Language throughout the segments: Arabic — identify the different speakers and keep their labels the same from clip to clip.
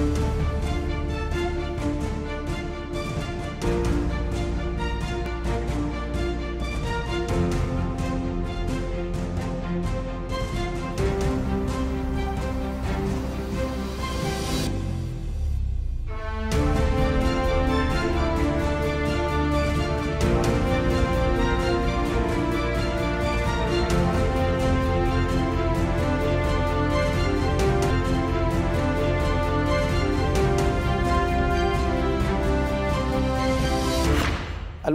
Speaker 1: Thank you.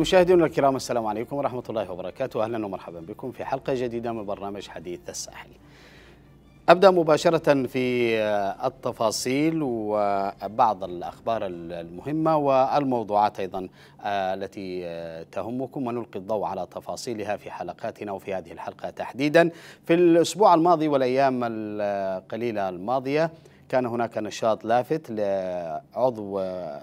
Speaker 1: مشاهدينا الكرام السلام عليكم ورحمة الله وبركاته أهلا ومرحبا بكم في حلقة جديدة من برنامج حديث الساحل أبدأ مباشرة في التفاصيل وبعض الأخبار المهمة والموضوعات أيضا آه، التي تهمكم ونلقي الضوء على تفاصيلها في حلقاتنا وفي هذه الحلقة تحديدا في الأسبوع الماضي والأيام القليلة الماضية كان هناك نشاط لافت لعضو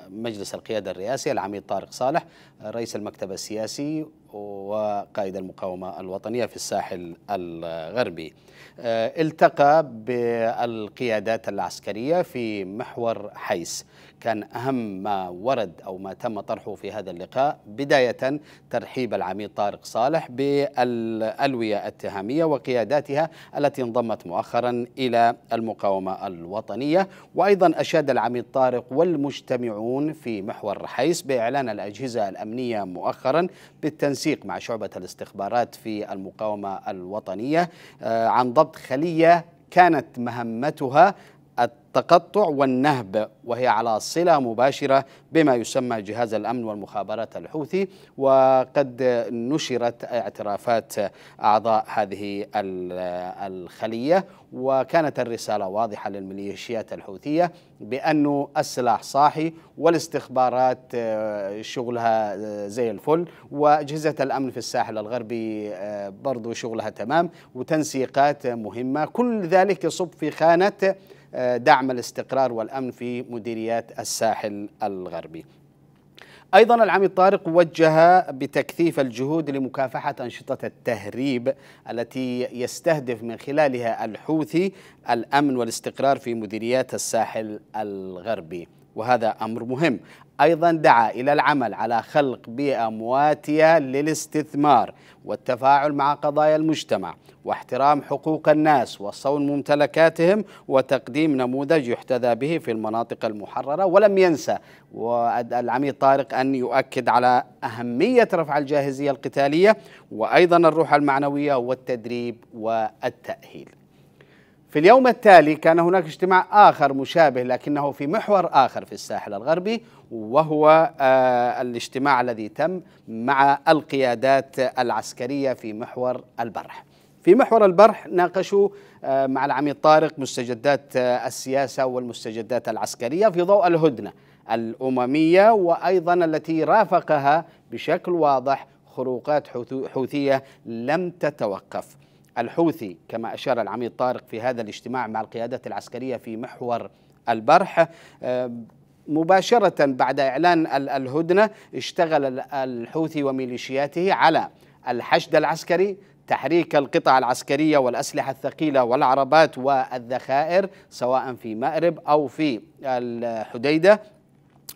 Speaker 1: مجلس القيادة الرئاسي العميد طارق صالح رئيس المكتب السياسي وقائد المقاومة الوطنية في الساحل الغربي آه، التقى بالقيادات العسكرية في محور حيس كان أهم ما ورد أو ما تم طرحه في هذا اللقاء بداية ترحيب العميد طارق صالح بالألوية التهامية وقياداتها التي انضمت مؤخرا إلى المقاومة الوطنية وأيضا أشاد العميد طارق والمجتمعون في محور حيس بإعلان الأجهزة الأمنية مؤخرا بالتنسيق مع شعبة الاستخبارات في المقاومة الوطنية آه، عن ضبط خلية كانت مهمتها التقطع والنهب وهي على صلة مباشرة بما يسمى جهاز الأمن والمخابرات الحوثي وقد نشرت اعترافات أعضاء هذه الخلية وكانت الرسالة واضحة للميليشيات الحوثية بأنه السلاح صاحي والاستخبارات آه، شغلها آه، زي الفل وأجهزة الأمن في الساحل الغربي آه، برضو شغلها تمام وتنسيقات مهمة كل ذلك يصب في خانة دعم الاستقرار والأمن في مديريات الساحل الغربي أيضا العميد طارق وجه بتكثيف الجهود لمكافحة أنشطة التهريب التي يستهدف من خلالها الحوثي الأمن والاستقرار في مديريات الساحل الغربي وهذا أمر مهم أيضا دعا إلى العمل على خلق بيئة مواتية للاستثمار والتفاعل مع قضايا المجتمع واحترام حقوق الناس وصون ممتلكاتهم وتقديم نموذج يحتذى به في المناطق المحررة ولم ينسى العميد طارق أن يؤكد على أهمية رفع الجاهزية القتالية وأيضا الروح المعنوية والتدريب والتأهيل في اليوم التالي كان هناك اجتماع آخر مشابه لكنه في محور آخر في الساحل الغربي وهو آه، الاجتماع الذي تم مع القيادات العسكرية في محور البرح في محور البرح ناقشوا آه، مع العميد طارق مستجدات آه، السياسة والمستجدات العسكرية في ضوء الهدنة الأممية وأيضا التي رافقها بشكل واضح خروقات حوثية لم تتوقف الحوثي كما أشار العميد طارق في هذا الاجتماع مع القيادات العسكرية في محور البرح آه، مباشرة بعد إعلان الهدنة اشتغل الحوثي وميليشياته على الحشد العسكري تحريك القطع العسكرية والأسلحة الثقيلة والعربات والذخائر سواء في مأرب أو في الحديدة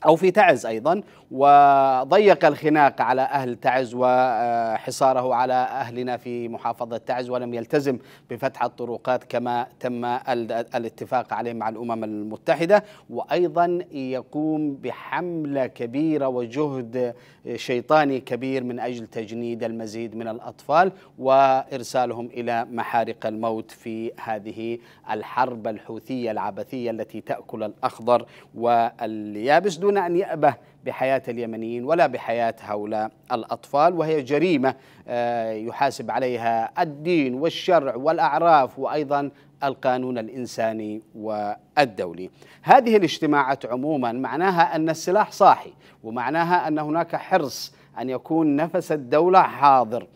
Speaker 1: أو في تعز أيضا وضيق الخناق على أهل تعز وحصاره على أهلنا في محافظة تعز ولم يلتزم بفتح الطرقات كما تم الاتفاق عليه مع الأمم المتحدة وأيضا يقوم بحملة كبيرة وجهد شيطاني كبير من أجل تجنيد المزيد من الأطفال وإرسالهم إلى محارق الموت في هذه الحرب الحوثية العبثية التي تأكل الأخضر واليابس دون أن يأبه بحياة اليمنيين ولا بحياة هؤلاء الأطفال وهي جريمة آه، يحاسب عليها الدين والشرع والأعراف وأيضا القانون الإنساني والدولي هذه الاجتماعات عموما معناها أن السلاح صاحي ومعناها أن هناك حرص أن يكون نفس الدولة حاضر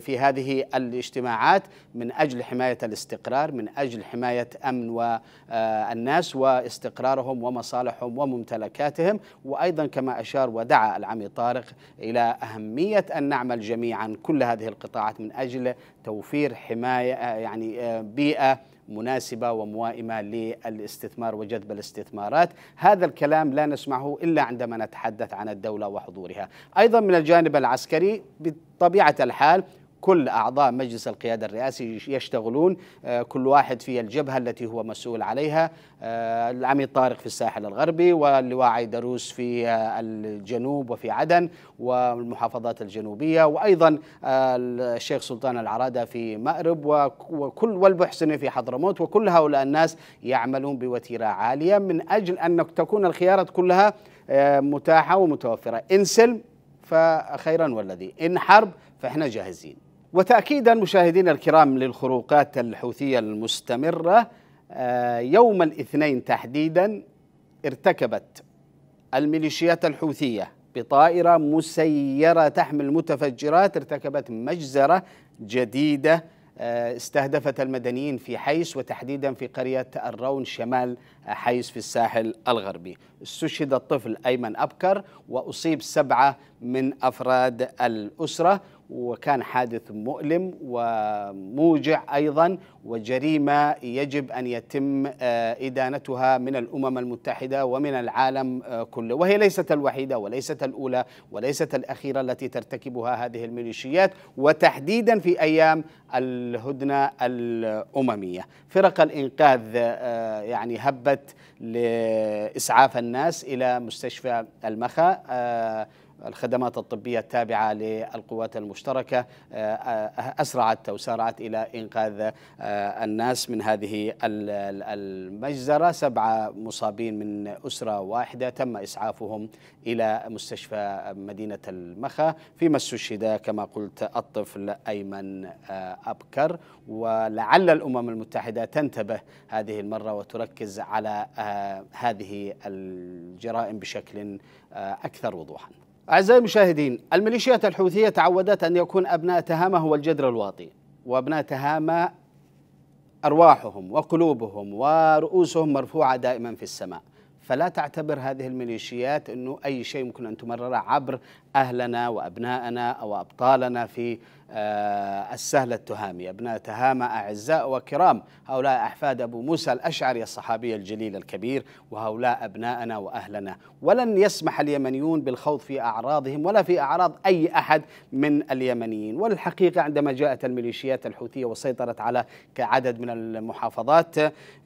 Speaker 1: في هذه الاجتماعات من أجل حماية الاستقرار من أجل حماية أمن والناس آه، واستقرارهم ومصالحهم وممتلكاتهم وأيضا كما أشار ودعا العمي طارق إلى أهمية أن نعمل جميعا كل هذه القطاعات من أجل توفير حماية آه، يعني آه، بيئة مناسبة وموائمة للاستثمار وجذب الاستثمارات هذا الكلام لا نسمعه إلا عندما نتحدث عن الدولة وحضورها أيضا من الجانب العسكري بطبيعة الحال كل أعضاء مجلس القيادة الرئاسي يشتغلون آه، كل واحد في الجبهة التي هو مسؤول عليها آه، العميد طارق في الساحل الغربي واللواء عيدروس في آه، الجنوب وفي عدن والمحافظات الجنوبية وأيضا الشيخ سلطان العرادة في مأرب وكل والبحسني في حضرموت وكل هؤلاء الناس يعملون بوتيرة عالية من أجل أن تكون الخيارات كلها متاحة ومتوفرة إن سلم فخيرا والذي إن حرب فإحنا جاهزين وتأكيدا مشاهدينا الكرام للخروقات الحوثية المستمرة آه، يوم الاثنين تحديدا ارتكبت الميليشيات الحوثية بطائرة مسيرة تحمل متفجرات ارتكبت مجزرة جديدة آه، استهدفت المدنيين في حيس وتحديدا في قرية الرون شمال آه، حيس في الساحل الغربي استشهد الطفل أيمن أبكر وأصيب سبعة من أفراد الأسرة وكان حادث مؤلم وموجع ايضا وجريمه يجب ان يتم آه، ادانتها من الامم المتحده ومن العالم آه، كله وهي ليست الوحيده وليست الاولى وليست الاخيره التي ترتكبها هذه الميليشيات وتحديدا في ايام الهدنه الامميه فرق الانقاذ آه، يعني هبت لاسعاف الناس الى مستشفى المخا الخدمات الطبية التابعة للقوات المشتركة آه، أسرعت أو سارعت إلى إنقاذ آه، الناس من هذه المجزرة سبعة مصابين من أسرة واحدة تم إسعافهم إلى مستشفى مدينة المخا فيما استشهد كما قلت الطفل أيمن آه، أبكر ولعل الأمم المتحدة تنتبه هذه المرة وتركز على هذه الجرائم بشكل أكثر وضوحاً أعزائي المشاهدين الميليشيات الحوثية تعودت أن يكون أبناء تهامة هو الجدر الواطي وأبناء تهامة أرواحهم وقلوبهم ورؤوسهم مرفوعة دائما في السماء فلا تعتبر هذه الميليشيات أنه أي شيء يمكن أن تمرره عبر أهلنا وأبناءنا أو أبطالنا في آه، السهل التهامي أبناء تهامة أعزاء وكرام هؤلاء أحفاد أبو موسى الأشعري الصحابي الجليل الكبير وهؤلاء أبناءنا وأهلنا ولن يسمح اليمنيون بالخوض في أعراضهم ولا في أعراض أي أحد من اليمنيين والحقيقة عندما جاءت الميليشيات الحوثية وسيطرت على كعدد من المحافظات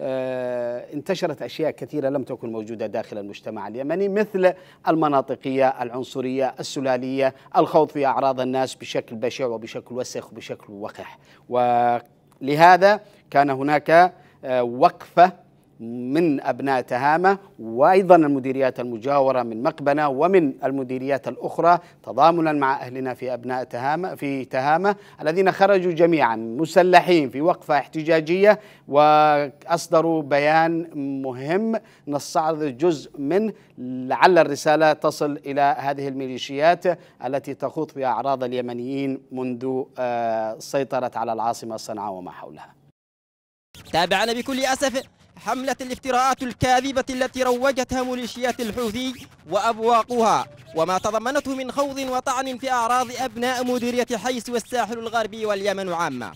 Speaker 1: آه، انتشرت أشياء كثيرة لم تكن موجودة داخل المجتمع اليمني مثل المناطقية العنصرية السورية السلاليه، الخوض في اعراض الناس بشكل بشع وبشكل وسخ وبشكل وقح. ولهذا كان هناك آه، وقفه من أبناء تهامة وأيضا المديريات المجاورة من مقبنة ومن المديريات الأخرى تضامنا مع أهلنا في أبناء تهامة في تهامة الذين خرجوا جميعا مسلحين في وقفة احتجاجية وأصدروا بيان مهم نستعرض جزء منه لعل الرسالة تصل إلى هذه الميليشيات التي تخوض في أعراض اليمنيين منذ آه، سيطرت على العاصمة
Speaker 2: صنعاء وما حولها تابعنا بكل أسف حملة الافتراءات الكاذبة التي روجتها ميليشيات الحوثي وأبواقها وما تضمنته من خوض وطعن في أعراض أبناء مديرية حيس والساحل الغربي واليمن عامة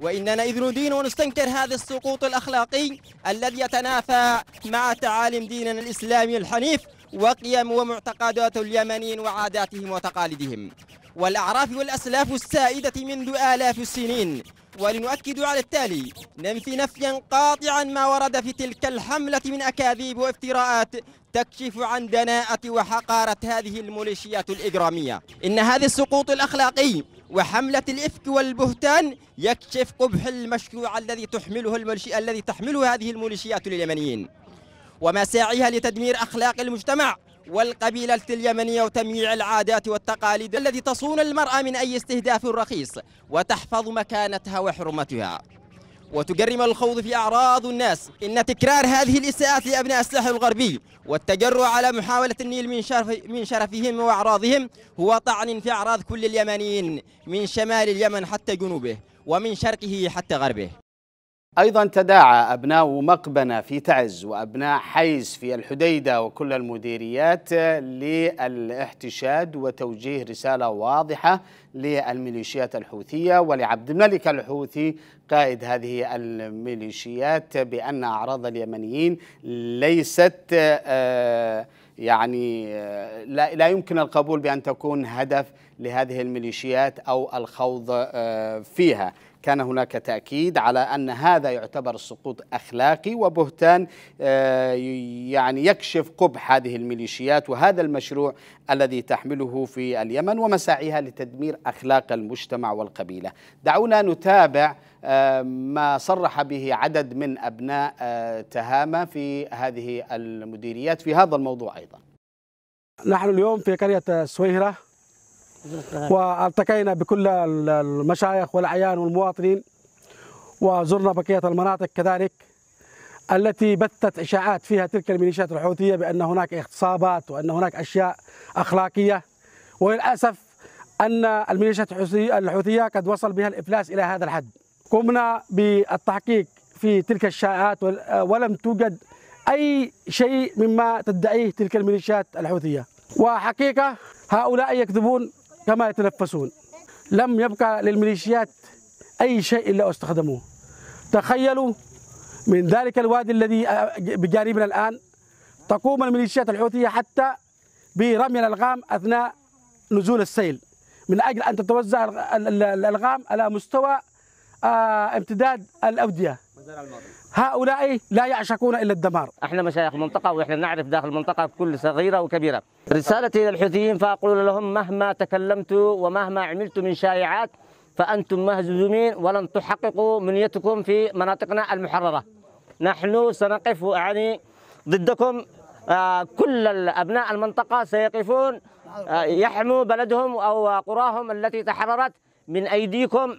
Speaker 2: وإننا إذ ندين ونستنكر هذا السقوط الأخلاقي الذي يتنافى مع تعاليم ديننا الإسلامي الحنيف وقيم ومعتقدات اليمنيين وعاداتهم وتقاليدهم والأعراف والأسلاف السائدة منذ آلاف السنين ولنؤكد على التالي ننفي نفيا قاطعا ما ورد في تلك الحملة من أكاذيب وافتراءات تكشف عن دناءة وحقارة هذه الميليشيات الإجرامية إن هذا السقوط الأخلاقي وحملة الإفك والبهتان يكشف قبح المشروع الذي تحمله الملشي... الذي تحمله هذه الميليشيات لليمنيين ومساعيها لتدمير أخلاق المجتمع والقبيلة اليمنية وتمييع العادات والتقاليد الذي تصون المرأة من أي استهداف رخيص وتحفظ مكانتها وحرمتها وتجرم الخوض في أعراض الناس إن تكرار هذه الإساءات لأبناء الساحل الغربي والتجرؤ على محاولة النيل من, شرف من شرفهم وأعراضهم هو طعن في أعراض كل اليمنيين من شمال اليمن حتى جنوبه ومن شرقه حتى غربه أيضا تداعى أبناء مقبنة في تعز وأبناء
Speaker 1: حيز في الحديدة وكل المديريات للاحتشاد وتوجيه رسالة واضحة للميليشيات الحوثية ولعبد الملك الحوثي قائد هذه الميليشيات بأن أعراض اليمنيين ليست آه، يعني آه، لا يمكن القبول بأن تكون هدف لهذه الميليشيات أو الخوض آه، فيها كان هناك تأكيد على أن هذا يعتبر سقوط أخلاقي وبهتان آه، يعني يكشف قبح هذه الميليشيات وهذا المشروع الذي تحمله في اليمن ومساعيها لتدمير أخلاق المجتمع والقبيلة دعونا نتابع آه، ما صرح به عدد من أبناء آه، تهامة في هذه المديريات في هذا الموضوع أيضا
Speaker 3: نحن اليوم في قرية سويهرة والتقينا بكل المشايخ والأعيان والمواطنين وزرنا بقية المناطق كذلك التي بثت إشاعات فيها تلك الميليشيات الحوثية بأن هناك اغتصابات وأن هناك أشياء أخلاقية وللأسف أن الميليشيات الحوثية قد وصل بها الإفلاس إلى هذا الحد قمنا بالتحقيق في تلك الشائعات ولم توجد أي شيء مما تدعيه تلك الميليشيات الحوثية وحقيقة هؤلاء يكذبون كما يتنفسون لم يبقى للميليشيات أي شيء إلا استخدموه تخيلوا من ذلك الوادي الذي بجانبنا الآن تقوم الميليشيات الحوثية حتى برمي الألغام أثناء نزول السيل من أجل أن تتوزع الألغام على مستوى آه، امتداد الأودية
Speaker 2: هؤلاء لا يعشقون الا الدمار احنا مشايخ منطقه واحنا نعرف داخل المنطقه كل صغيره وكبيره رسالتي الى الحوثيين فاقول لهم مهما تكلمت ومهما عملت من شائعات فانتم مهزومين ولن تحققوا منيتكم في مناطقنا المحرره نحن سنقف يعني ضدكم آه، كل ابناء المنطقه سيقفون آه، يحموا بلدهم او قراهم التي تحررت من ايديكم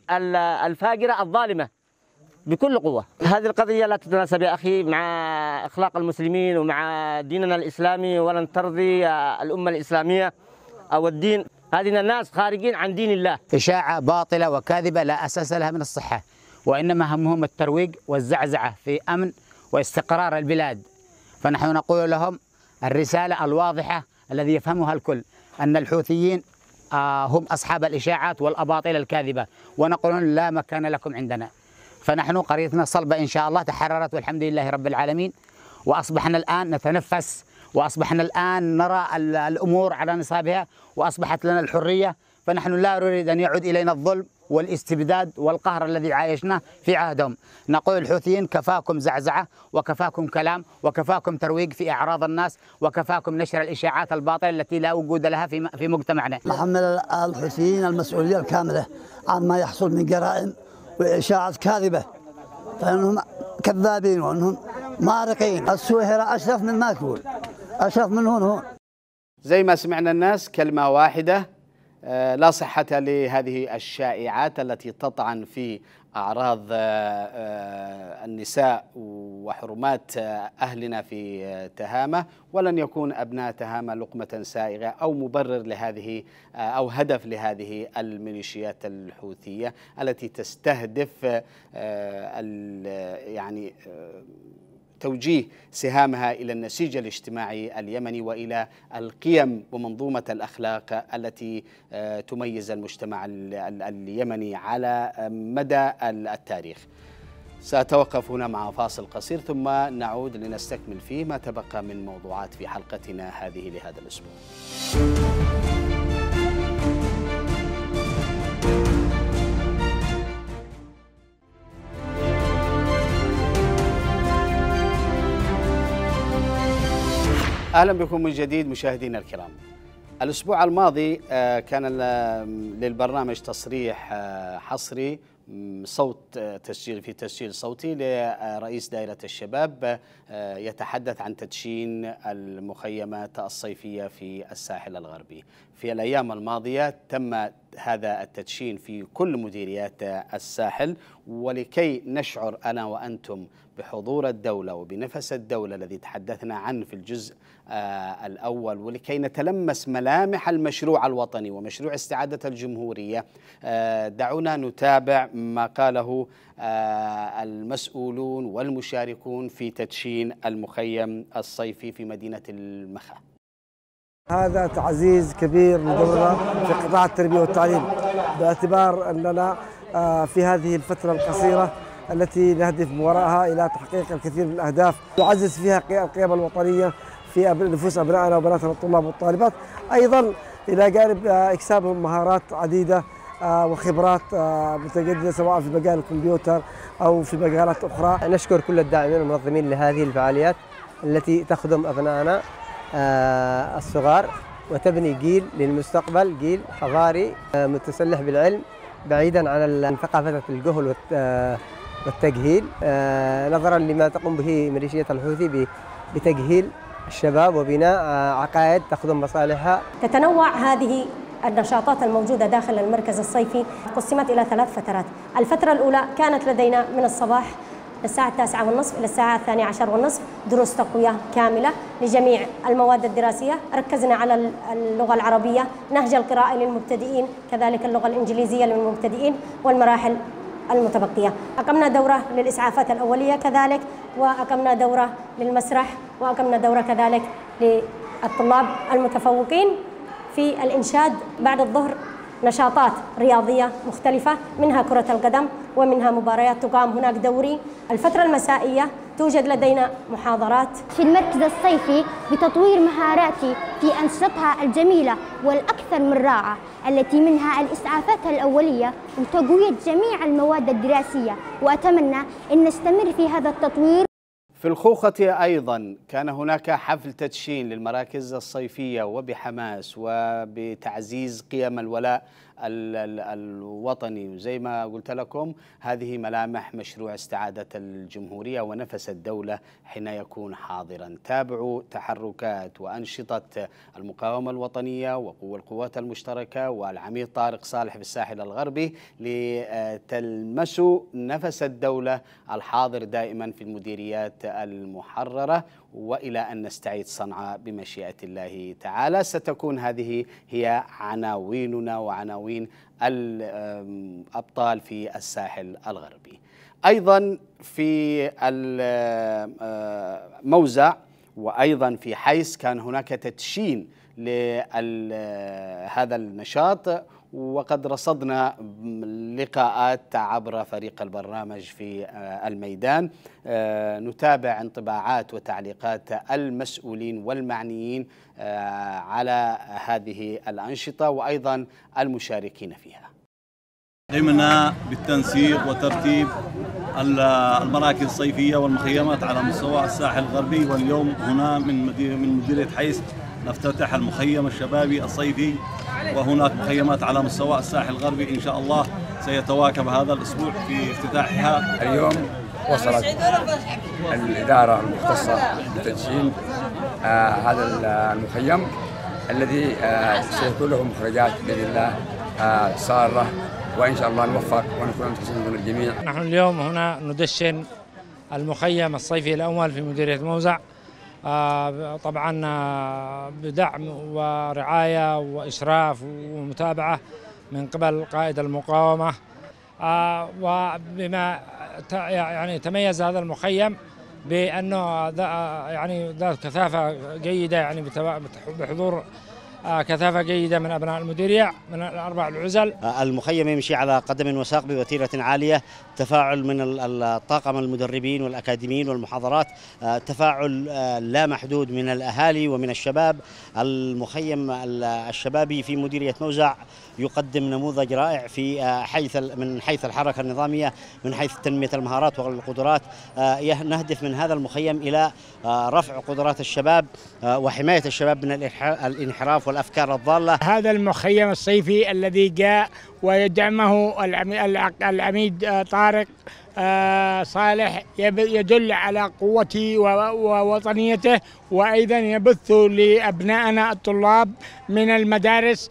Speaker 2: الفاجره الظالمه بكل قوة هذه القضية لا تتناسب يا أخي مع أخلاق المسلمين ومع ديننا الإسلامي ولن ترضي الأمة الإسلامية أو الدين هذه الناس خارجين عن دين الله
Speaker 1: إشاعة باطلة وكاذبة لا أساس لها من الصحة وإنما همهم الترويج والزعزعة في أمن واستقرار البلاد فنحن نقول لهم الرسالة الواضحة الذي يفهمها الكل أن الحوثيين آه، هم أصحاب الإشاعات والأباطيل الكاذبة ونقول لا مكان لكم عندنا فنحن قريتنا صلبة إن شاء الله تحررت والحمد لله رب العالمين وأصبحنا الآن نتنفس وأصبحنا الآن نرى الأمور على نصابها وأصبحت لنا الحرية فنحن لا نريد أن يعود إلينا الظلم والاستبداد والقهر الذي عايشناه في عهدهم نقول الحوثيين كفاكم زعزعة وكفاكم كلام وكفاكم ترويج في أعراض الناس وكفاكم نشر الإشاعات الباطلة التي لا وجود لها في في مجتمعنا
Speaker 3: نحمل الحوثيين المسؤولية الكاملة عن ما يحصل من جرائم وإشاعات كاذبة فإنهم كذابين وإنهم مارقين السوهرة أشرف من ما ماكول أشرف من هون هون
Speaker 1: زي ما سمعنا الناس كلمة واحدة آه، لا صحة لهذه الشائعات التي تطعن في أعراض آه، آه، النساء وحرمات آه، أهلنا في تهامة ولن يكون أبناء تهامة لقمة سائغة أو مبرر لهذه أو هدف لهذه الميليشيات الحوثية التي تستهدف يعني توجيه سهامها الى النسيج الاجتماعي اليمني والى القيم ومنظومه الاخلاق التي آه، تميز المجتمع اليمني على آه، مدى التاريخ. سأتوقف هنا مع فاصل قصير ثم نعود لنستكمل فيه ما تبقى من موضوعات في حلقتنا هذه لهذا الأسبوع. اهلا بكم من جديد مشاهدينا الكرام. الاسبوع الماضي آه، كان للبرنامج تصريح آه، حصري صوت آه، تسجيل في تسجيل صوتي لرئيس دائرة الشباب يتحدث عن تدشين المخيمات الصيفية في الساحل الغربي في الأيام الماضية تم هذا التدشين في كل مديريات الساحل ولكي نشعر أنا وأنتم بحضور الدولة وبنفس الدولة الذي تحدثنا عنه في الجزء آه، الأول ولكي نتلمس ملامح المشروع الوطني ومشروع استعادة الجمهورية آه، دعونا نتابع ما قاله آه، المسؤولون والمشاركون في تدشين المخيم الصيفي في مدينة المخا
Speaker 3: هذا تعزيز كبير لدورنا في قطاع التربية والتعليم باعتبار أننا في هذه الفترة القصيرة التي نهدف من وراءها إلى تحقيق الكثير من الأهداف نعزز فيها القيم الوطنية في نفوس أبنائنا وبناتنا الطلاب والطالبات أيضا إلى جانب آه،
Speaker 2: إكسابهم مهارات عديدة آه، وخبرات آه، متجدده سواء في مجال الكمبيوتر او في مجالات اخرى. نشكر كل الداعمين والمنظمين لهذه الفعاليات التي تخدم ابنائنا الصغار وتبني جيل للمستقبل، جيل حضاري متسلح بالعلم بعيدا عن ثقافه الجهل والتجهيل آه، نظرا لما تقوم به ميليشيات الحوثي بتجهيل الشباب وبناء آه، عقائد تخدم مصالحها تتنوع هذه النشاطات الموجودة داخل المركز الصيفي قسمت إلى ثلاث فترات الفترة الأولى كانت لدينا من الصباح الساعة التاسعة والنصف إلى الساعة الثانية عشر والنصف دروس تقوية كاملة لجميع المواد الدراسية ركزنا على اللغة العربية نهج القراءة للمبتدئين كذلك اللغة الإنجليزية للمبتدئين والمراحل المتبقية أقمنا دورة للإسعافات الأولية كذلك وأقمنا دورة للمسرح وأقمنا دورة كذلك للطلاب المتفوقين في الإنشاد بعد الظهر نشاطات رياضية مختلفة منها كرة القدم ومنها مباريات تقام هناك دوري الفترة المسائية توجد لدينا محاضرات في المركز الصيفي بتطوير مهاراتي في أنشطتها الجميلة والأكثر من رائعة التي منها الإسعافات الأولية وتقوية جميع المواد الدراسية وأتمنى أن نستمر في هذا التطوير
Speaker 1: في الخوخة أيضا كان هناك حفل تدشين للمراكز الصيفية وبحماس وبتعزيز قيم الولاء الوطني وزي ما قلت لكم هذه ملامح مشروع استعادة الجمهورية ونفس الدولة حين يكون حاضرا تابعوا تحركات وأنشطة المقاومة الوطنية وقوة القوات المشتركة والعميد طارق صالح في الساحل الغربي لتلمسوا نفس الدولة الحاضر دائما في المديريات المحررة والى ان نستعيد صنعاء بمشيئه الله تعالى ستكون هذه هي عناويننا وعناوين الابطال في الساحل الغربي. ايضا في الموزع آه، وايضا في حيس كان هناك تدشين لهذا النشاط وقد رصدنا لقاءات عبر فريق البرنامج في آه، الميدان آه، نتابع انطباعات وتعليقات المسؤولين والمعنيين آه، على هذه الأنشطة وأيضا المشاركين فيها
Speaker 3: قمنا بالتنسيق وترتيب المراكز الصيفية والمخيمات على مستوى الساحل الغربي واليوم هنا من مديرية حيث نفتتح المخيم الشبابي الصيفي وهناك مخيمات على مستوى الساحل الغربي إن شاء الله سيتواكب هذا الأسبوع في افتتاحها اليوم وصلت الإدارة المختصة بتدشين آه هذا المخيم الذي آه سيكون له مخرجات بإذن الله آه سارة وإن شاء الله نوفق ونكون متحسنين من الجميع نحن اليوم هنا ندشن المخيم الصيفي الأول في مديرية موزع آه، طبعا آه، بدعم ورعاية وإشراف ومتابعة من قبل قائد المقاومة آه، وبما يعني تميز هذا المخيم بأنه يعني ذات كثافة جيدة يعني بحضور كثافة جيدة من أبناء المديرية من الأربع العزل
Speaker 1: المخيم يمشي على قدم وساق بوتيرة عالية تفاعل من الطاقم المدربين والأكاديميين والمحاضرات آه، تفاعل آه، لا محدود من الأهالي ومن الشباب المخيم الشبابي في مديرية موزع يقدم نموذج رائع في آه، حيث من حيث الحركه النظاميه من حيث تنميه المهارات والقدرات آه، نهدف من هذا المخيم الى آه، رفع قدرات
Speaker 3: الشباب وحمايه الشباب من الانحراف والافكار الضاله هذا المخيم الصيفي الذي جاء ويدعمه العميد طارق صالح يدل على قوته ووطنيته وايضا يبث لابنائنا الطلاب من المدارس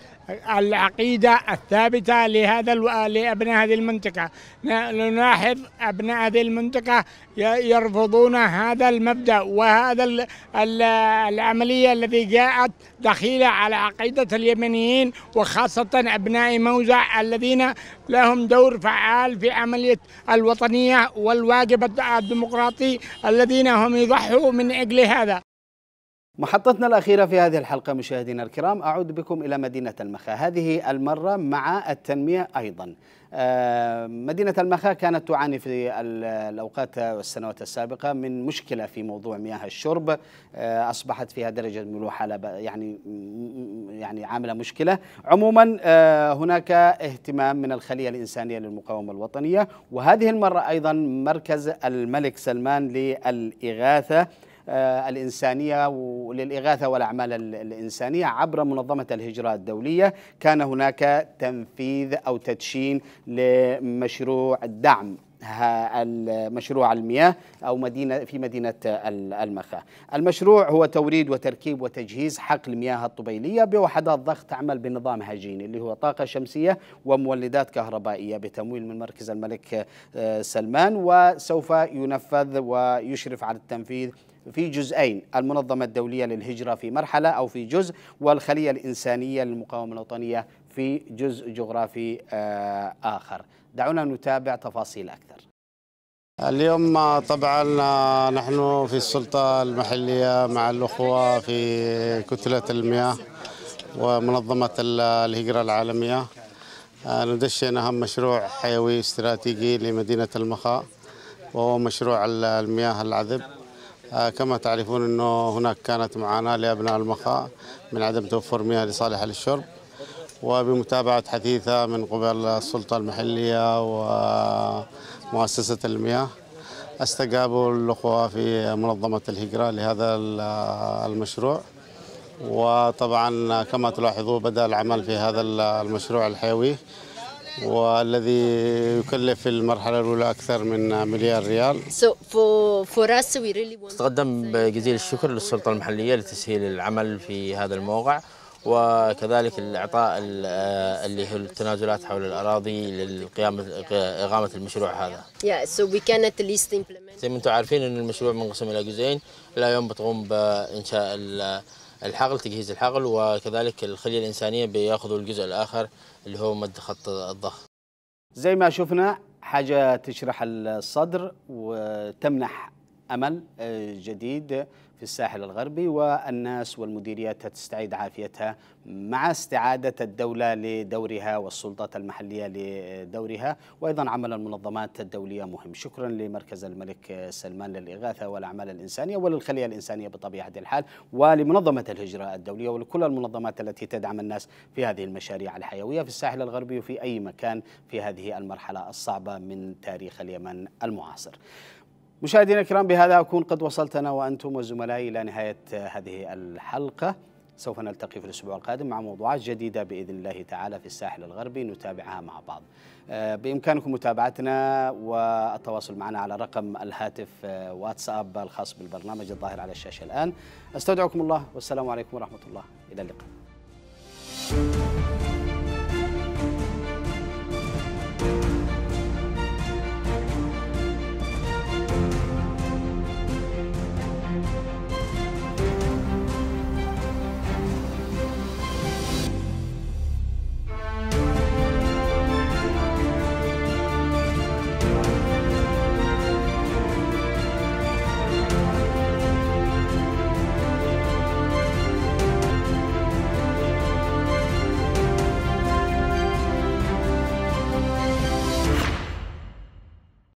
Speaker 3: العقيدة الثابتة لهذا لأبناء هذه المنطقة نلاحظ أبناء هذه المنطقة يرفضون هذا المبدأ وهذا ال ال العملية التي جاءت دخيلة على عقيدة اليمنيين وخاصة أبناء موزع الذين لهم دور فعال في عملية الوطنية والواجب الديمقراطي الذين هم يضحوا من أجل هذا
Speaker 1: محطتنا الأخيرة في هذه الحلقة مشاهدينا الكرام أعود بكم إلى مدينة المخا هذه المرة مع التنمية أيضا آه، مدينة المخا كانت تعاني في الأوقات والسنوات السابقة من مشكلة في موضوع مياه الشرب آه، أصبحت فيها درجة ملوحة يعني يعني عاملة مشكلة عموما آه، هناك اهتمام من الخلية الإنسانية للمقاومة الوطنية وهذه المرة أيضا مركز الملك سلمان للإغاثة آه، الإنسانية للإغاثة والأعمال الإنسانية عبر منظمة الهجرة الدولية كان هناك تنفيذ أو تدشين لمشروع الدعم مشروع المياه أو مدينة في مدينة المخا المشروع هو توريد وتركيب وتجهيز حقل مياه الطبيلية بوحدات ضغط تعمل بنظام هجيني اللي هو طاقة شمسية ومولدات كهربائية بتمويل من مركز الملك آه، سلمان وسوف ينفذ ويشرف على التنفيذ في جزئين المنظمة الدولية للهجرة في مرحلة أو في جزء والخلية الإنسانية للمقاومة الوطنية في جزء جغرافي آه، آخر دعونا نتابع تفاصيل أكثر اليوم طبعا آه، نحن في السلطة المحلية مع الأخوة في كتلة المياه ومنظمة الهجرة العالمية آه، ندشن أهم مشروع حيوي استراتيجي لمدينة المخاء وهو مشروع المياه العذب كما تعرفون أنه هناك كانت معاناة لأبناء المخاء من عدم توفر مياه لصالح للشرب وبمتابعة حثيثة من قبل السلطة المحلية ومؤسسة المياه استجابوا الأخوة في منظمة الهجرة لهذا المشروع وطبعا كما تلاحظوا بدأ العمل في هذا المشروع الحيوي والذي يكلف في المرحلة الأولى أكثر من مليار ريال استقدم جزيل الشكر للسلطة المحلية لتسهيل العمل في هذا الموقع وكذلك الاعطاء آه، اللي هو التنازلات حول الاراضي للقيام اقامه المشروع هذا.
Speaker 2: so we can at least implement.
Speaker 1: زي ما انتم عارفين ان المشروع منقسم الى جزئين، لا يوم بتقوم بانشاء الحقل تجهيز الحقل وكذلك الخليه الانسانيه بياخذوا الجزء الاخر اللي هو مد خط الضخ. زي ما شفنا حاجه تشرح الصدر وتمنح أمل آه، جديد في الساحل الغربي والناس والمديريات تستعيد عافيتها مع استعادة الدولة لدورها والسلطات المحلية لدورها وأيضا عمل المنظمات الدولية مهم شكرا لمركز الملك آه، سلمان للإغاثة والأعمال الإنسانية وللخلية الإنسانية بطبيعة الحال ولمنظمة الهجرة الدولية ولكل المنظمات التي تدعم الناس في هذه المشاريع الحيوية في الساحل الغربي وفي أي مكان في هذه المرحلة الصعبة من تاريخ اليمن المعاصر مشاهدينا الكرام بهذا أكون قد وصلتنا وأنتم وزملائي إلى نهاية هذه الحلقة سوف نلتقي في الأسبوع القادم مع موضوعات جديدة بإذن الله تعالى في الساحل الغربي نتابعها مع بعض آه، بإمكانكم متابعتنا والتواصل معنا على رقم الهاتف آه، واتساب الخاص بالبرنامج الظاهر على الشاشة الآن أستودعكم الله والسلام عليكم ورحمة الله إلى اللقاء